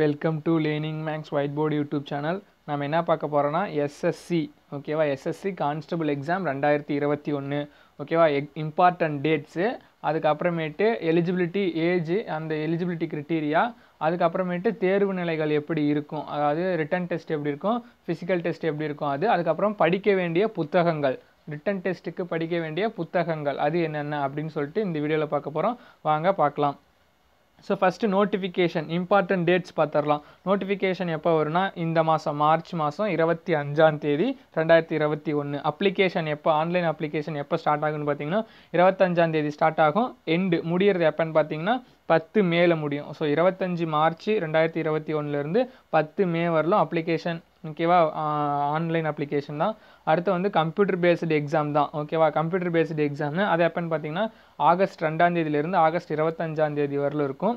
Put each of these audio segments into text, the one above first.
welcome to learning maths whiteboard YouTube channel நம்ம என்ன பார்க்க போகிறோன்னா எஸ்எஸ்சி ஓகேவா எஸ்எஸ்சி கான்ஸ்டபுள் எக்ஸாம் ரெண்டாயிரத்தி இருபத்தி ஒன்று ஓகேவா எக் இம்பார்ட்டன்ட் டேட்ஸு அதுக்கப்புறமேட்டு எலிஜிபிலிட்டி ஏஜ் அந்த எலிஜிபிலிட்டி க்ரிட்டீரியா அதுக்கப்புறமேட்டு தேர்வு நிலைகள் எப்படி இருக்கும் அதாவது ரிட்டன் டெஸ்ட் எப்படி இருக்கும் ஃபிசிக்கல் டெஸ்ட் எப்படி இருக்கும் அது அதுக்கப்புறம் படிக்க வேண்டிய புத்தகங்கள் ரிட்டன் டெஸ்ட்டுக்கு படிக்க வேண்டிய புத்தகங்கள் அது என்னென்ன அப்படின்னு சொல்லிட்டு இந்த வீடியோவில் பார்க்க போகிறோம் வாங்க பார்க்கலாம் so first notification important dates பார்த்துடலாம் நோட்டிஃபிகேஷன் எப்போ வரும்னா இந்த மாதம் மார்ச் மாதம் இருபத்தி அஞ்சாம் தேதி ரெண்டாயிரத்தி இருபத்தி ஒன்று அப்ளிகேஷன் எப்போ ஆன்லைன் அப்ளிகேஷன் எப்போ ஸ்டார்ட் ஆகுன்னு பார்த்தீங்கன்னா இருபத்தஞ்சாம் தேதி ஸ்டார்ட் ஆகும் எண்டு முடியறது எப்போன்னு பார்த்தீங்கன்னா பத்து மேலே முடியும் ஸோ இருபத்தஞ்சி மார்ச் ரெண்டாயிரத்தி இருபத்தி ஒன்றுலேருந்து பத்து மே வரலும் அப்ளிகேஷன் ஓகேவா ஆன்லைன் அப்ளிகேஷன் தான் அடுத்து வந்து கம்ப்யூட்டர் பேஸ்டு எக்ஸாம் தான் ஓகேவா கம்ப்யூட்டர் பேஸ்டு எக்ஸாம்னு அது எப்போன்னு பார்த்தீங்கன்னா ஆகஸ்ட் ரெண்டாந்தேதியிலேருந்து ஆகஸ்ட் இருபத்தஞ்சாந்தேதி வரலும் இருக்கும்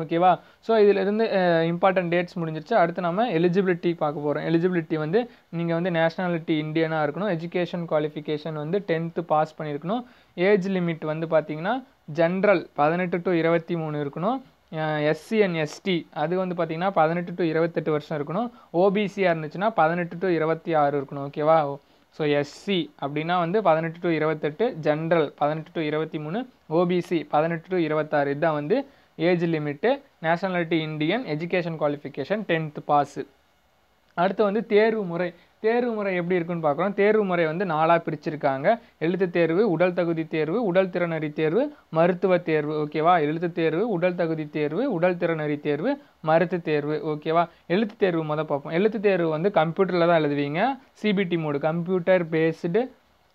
ஓகேவா ஸோ இதிலிருந்து இம்பார்ட்டன்ட் டேட்ஸ் முடிஞ்சிருச்சு அடுத்து நம்ம எலிஜிபிலிட்டி பார்க்க போகிறோம் எலிஜிபிலிட்டி வந்து நீங்கள் வந்து நேஷ்னாலிட்டி இந்தியனாக இருக்கணும் எஜுகேஷன் குவாலிஃபிகேஷன் வந்து டென்த்து பாஸ் பண்ணியிருக்கணும் ஏஜ் லிமிட் வந்து பார்த்தீங்கன்னா ஜென்ரல் பதினெட்டு டு இருபத்தி மூணு இருக்கணும் எஸ்சி அண்ட் எஸ்டி அது வந்து பார்த்திங்கன்னா பதினெட்டு டு இருபத்தெட்டு வருஷம் இருக்கணும் ஓபிசியாக இருந்துச்சுன்னா பதினெட்டு டு இருபத்தி ஆறு இருக்கணும் ஓகேவா ஸோ எஸ்சி அப்படின்னா வந்து பதினெட்டு டு இருபத்தெட்டு ஜென்ரல் பதினெட்டு டு இருபத்தி மூணு ஓபிசி பதினெட்டு டு இருபத்தாறு இதுதான் வந்து age limit nationality Indian education qualification tenth pass அடுத்து வந்து தேர்வு முறை தேர்வு முறை எப்படி இருக்குன்னு பார்க்குறோம் தேர்வு முறை வந்து நாலாக பிரிச்சிருக்காங்க எழுத்து தேர்வு உடல் தகுதி தேர்வு உடல் திறனறி தேர்வு மருத்துவ தேர்வு ஓகேவா எழுத்து தேர்வு உடல் தகுதி தேர்வு உடல் திறனறி தேர்வு மருத்து தேர்வு ஓகேவா எழுத்து தேர்வு முதல் பார்ப்போம் எழுத்து தேர்வு வந்து கம்ப்யூட்டரில் தான் எழுதுவீங்க CBT mode computer based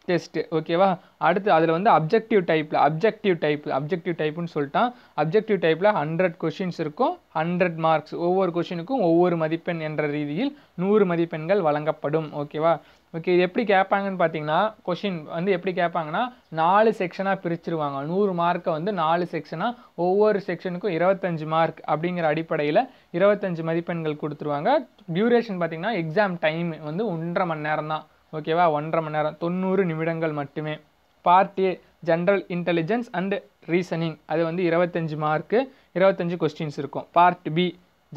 test ஓகேவா அடுத்து அதில் வந்து அப்ஜெக்டிவ் டைப்பில் அப்ஜெக்டிவ் டைப் அப்ஜெக்டிவ் டைப்புன்னு சொல்லிட்டான் அப்ஜெக்டிவ் டைப்பில் ஹண்ட்ரட் கொஷின்ஸ் இருக்கும் ஹண்ட்ரட் மார்க்ஸ் ஒவ்வொரு கொஷினுக்கும் ஒவ்வொரு மதிப்பெண் என்ற ரீதியில் நூறு மதிப்பெண்கள் வழங்கப்படும் ஓகேவா ஓகே இது எப்படி கேட்பாங்கன்னு பார்த்தீங்கன்னா கொஷின் வந்து எப்படி கேட்பாங்கன்னா நாலு செக்ஷனாக பிரிச்சுருவாங்க நூறு மார்க்கை வந்து நாலு செக்ஷனாக ஒவ்வொரு செக்ஷனுக்கும் இருபத்தஞ்சு மார்க் அப்படிங்கிற அடிப்படையில் இருபத்தஞ்சு மதிப்பெண்கள் கொடுத்துருவாங்க டியூரேஷன் பார்த்திங்கன்னா எக்ஸாம் டைம் வந்து ஒன்றரை மணி நேரம் தான் ஓகேவா ஒன்றரை மணி நேரம் தொண்ணூறு நிமிடங்கள் மட்டுமே part A general intelligence and reasoning அது வந்து இருபத்தஞ்சி மார்க்கு இருபத்தஞ்சி கொஸ்டின்ஸ் இருக்கும் part B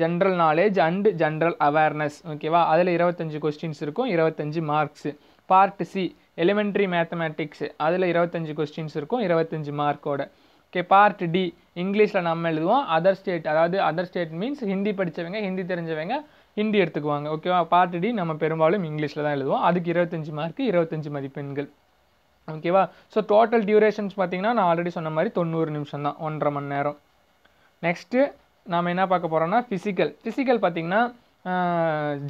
general knowledge and general awareness ஓகேவா அதில் இருபத்தஞ்சி கொஸ்டின்ஸ் இருக்கும் இருபத்தஞ்சி marks part C elementary mathematics அதில் இருபத்தஞ்சி கொஸ்டின்ஸ் இருக்கும் இருபத்தஞ்சி மார்க்கோட ஓகே பார்ட் டி இங்கிலீஷில் நம்ம எழுதுவோம் அதர் ஸ்டேட் அதாவது அதர் ஸ்டேட் மீன்ஸ் ஹிந்தி படித்தவங்க ஹிந்தி தெரிஞ்சவங்க ஹிந்தி எடுத்துக்குவாங்க ஓகேவா பார்ட் டி நம்ம பெரும்பாலும் இங்கிலீஷில் தான் எழுதுவோம் அதுக்கு இருபத்தஞ்சி மார்க்கு இருபத்தஞ்சி மதிப்பெண்கள் ஓகேவா ஸோ டோட்டல் டியூரேஷன்ஸ் பார்த்திங்கன்னா நான் ஆல்ரெடி சொன்ன மாதிரி தொண்ணூறு நிமிஷம் தான் ஒன்றரை மணி நேரம் நெக்ஸ்ட்டு நாம் என்ன பார்க்க போகிறோம்னா ஃபிசிக்கல் ஃபிசிக்கல் பார்த்திங்கன்னா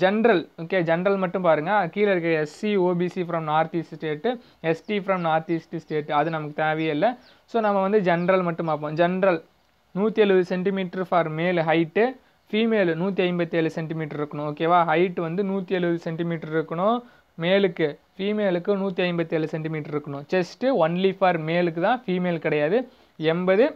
ஜென்ரல் ஓகே ஜென்ரல் மட்டும் பாருங்கள் கீழே இருக்க SC OBC from north east state ST from north east state அது நமக்கு தேவையே இல்லை ஸோ நம்ம வந்து ஜென்ரல் மட்டும் பார்ப்போம் ஜென்ரல் நூற்றி எழுபது centimetre for male height female நூற்றி ஐம்பத்தி ஏழு சென்டிமீட்டர் இருக்கணும் ஓகேவா ஹைட் வந்து நூற்றி எழுபது சென்டிமீட்டர் இருக்கணும் மேலுக்கு ஃபீமேலுக்கு நூற்றி ஐம்பத்தி ஏழு சென்டிமீட்டர் இருக்கணும் செஸ்ட்டு ஒன்லி ஃபார் மேலுக்கு தான் ஃபீமேல் கிடையாது எண்பது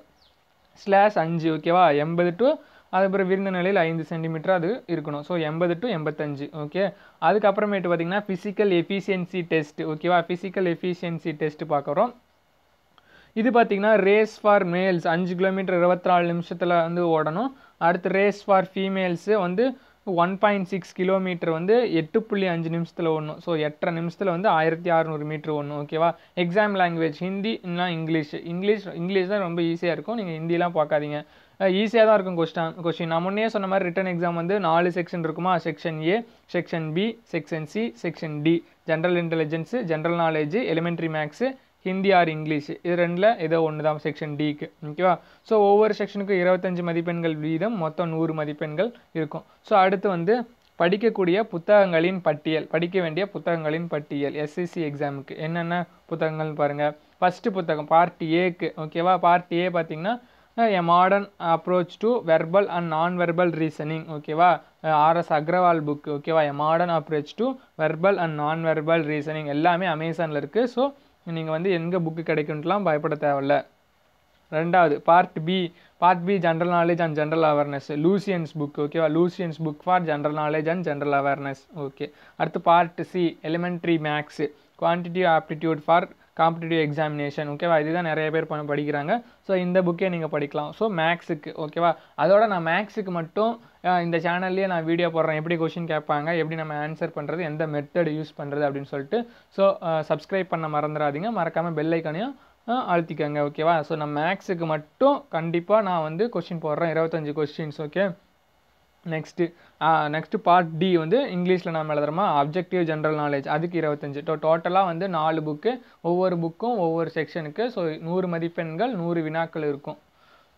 ஸ்லாஷ் அஞ்சு ஓகேவா எண்பது டு அதுக்கப்புறம் விருந்த நிலையில் ஐந்து சென்டிமீட்டர் அது இருக்கணும் ஸோ எண்பது டு எண்பத்தஞ்சு ஓகே அதுக்கப்புறமேட்டு பார்த்திங்கன்னா ஃபிசிக்கல் எஃபிஷியன்சி டெஸ்ட் ஓகேவா ஃபிசிக்கல் எஃபிஷியன்சி டெஸ்ட் பார்க்குறோம் இது பார்த்திங்கன்னா ரேஸ் ஃபார் மேல்ஸ் அஞ்சு கிலோமீட்டர் இருபத்தி நாலு நிமிஷத்தில் வந்து ஓடணும் அடுத்து ரேஸ் ஃபார் ஃபீமேல்ஸு வந்து ஒன் பாயிண்ட் சிக்ஸ் கிலோமீட்டர் வந்து எட்டு புள்ளி அஞ்சு நிமிஷத்தில் ஒன்றும் ஸோ எட்டரை நிமிஷத்தில் வந்து ஆயிரத்தி அறநூறு மீட்ரு ஒன்று ஓகேவா எக்ஸாம் லாங்குவேஜ் ஹிந்தி இல்லைனா இங்கிலீஷ் இங்கிலீஷ் இங்கிலீஷ் தான் ரொம்ப ஈஸியாக இருக்கும் நீங்கள் ஹிந்திலாம் பார்க்காதீங்க ஈஸியாக தான் இருக்கும் கொஸ்டின் கொஸ்டின் நான் முன்னே சொன்ன மாதிரி ரிட்டன் எக்ஸாம் வந்து நாலு செக்ஷன் இருக்குமா section A section B section C section D general intelligence general knowledge elementary maths Hindi or English இது ரெண்டில் ஏதோ ஒன்று தான் செக்ஷன் டிக்கு ஓகேவா ஸோ ஒவ்வொரு செக்ஷனுக்கும் இருபத்தஞ்சி மதிப்பெண்கள் வீதம் மொத்தம் நூறு மதிப்பெண்கள் இருக்கும் ஸோ அடுத்து வந்து படிக்கக்கூடிய புத்தகங்களின் பட்டியல் படிக்க வேண்டிய புத்தகங்களின் பட்டியல் எஸ்எஸ்சி எக்ஸாமுக்கு என்னென்ன புத்தகங்கள்னு பாருங்கள் ஃபஸ்ட்டு புத்தகம் பார்ட் ஏக்கு ஓகேவா பார்ட் ஏ பார்த்திங்கன்னா A modern approach to verbal and non verbal reasoning ஓகேவா ஆர்எஸ் அக்ரவால் புக் ஓகேவா A modern approach to verbal and non verbal reasoning எல்லாமே அமேசானில் இருக்குது ஸோ நீங்கள் வந்து எங்கே புக்கு கிடைக்குன்ட்டுலாம் பயப்பட தேவையில்ல ரெண்டாவது part B part B general knowledge and general awareness Lucent's book ஓகேவா Lucent's book for general knowledge and general awareness okay அடுத்து part C elementary maths quantity aptitude for competitive examination ஓகேவா இதுதான் நிறைய பேர் பண்ண படிக்கிறாங்க ஸோ இந்த புக்கே நீங்கள் படிக்கலாம் ஸோ மேக்ஸுக்கு ஓகேவா அதோட நான் மேக்ஸுக்கு மட்டும் இந்த சேனல்லையே நான் வீடியோ போடுறேன் எப்படி கொஷின் கேட்பாங்க எப்படி நம்ம ஆன்சர் பண்ணுறது எந்த மெத்தட் யூஸ் பண்ணுறது அப்படின்னு சொல்லிட்டு ஸோ சப்ஸ்கிரைப் பண்ண மறந்துடாதீங்க மறக்காமல் பெல்லைக்கனையும் ஐக்கனையும் அழுத்திக்கோங்க ஓகேவா ஸோ நான் மேக்ஸுக்கு மட்டும் கண்டிப்பாக நான் வந்து கொஷின் போடுறேன் இருபத்தஞ்சி questions okay next next part D வந்து இங்கிலீஷில் நம்ம எழுதுறோமா அப்ஜெக்டிவ் ஜென்ரல் நாலேஜ் அதுக்கு இருபத்தஞ்சு டோ டோட்டலாக வந்து நாலு புக்கு ஒவ்வொரு புக்கும் ஒவ்வொரு செக்ஷனுக்கு ஸோ நூறு மதிப்பெண்கள் நூறு வினாக்கள் இருக்கும்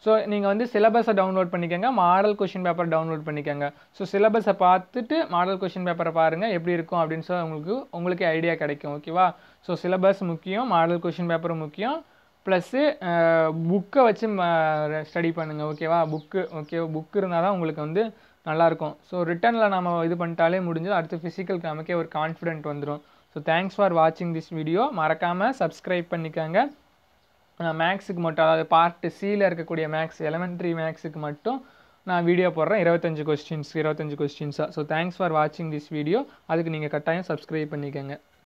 ஸோ நீங்கள் வந்து சிலபஸை டவுன்லோட் பண்ணிக்கோங்க மாடல் கொஷின் பேப்பர் டவுன்லோட் பண்ணிக்கோங்க ஸோ சிலபஸை பார்த்துட்டு மாடல் கொஷின் பேப்பரை பாருங்கள் எப்படி இருக்கும் அப்படின்னு சொல்லி உங்களுக்கு உங்களுக்கு ஐடியா கிடைக்கும் ஓகேவா ஸோ சிலபஸ் முக்கியம் மாடல் கொஷின் பேப்பரும் முக்கியம் ப்ளஸ்ஸு புக்கை வச்சு ஸ்டடி பண்ணுங்கள் ஓகேவா புக்கு ஓகே புக் இருந்தால் தான் உங்களுக்கு வந்து நல்லாயிருக்கும் ஸோ ரிட்டனில் நம்ம இது பண்ணிட்டாலே முடிஞ்சது அடுத்து ஃபிசிக்கலுக்கு நமக்கே ஒரு கான்ஃபிடென்ட் வந்துடும் ஸோ தேங்க்ஸ் ஃபார் வாட்சிங் திஸ் வீடியோ மறக்காமல் சப்ஸ்கிரைப் பண்ணிக்கோங்க நான் மேக்ஸுக்கு மட்டும் அதாவது பார்ட்டு சியில் இருக்கக்கூடிய மேக்ஸ் எலமெண்ட்ரி மேக்ஸுக்கு மட்டும் நான் வீடியோ போடுறேன் இருபத்தஞ்சு கொஸ்டின்ஸ் இருபத்தஞ்சு கொஸ்டின்ஸாக ஸோ தேங்க்ஸ் ஃபார் வாட்சிங் திஸ் வீடியோ அதுக்கு நீங்கள் கட்டாயம் சப்ஸ்கிரைப் பண்ணிக்கோங்க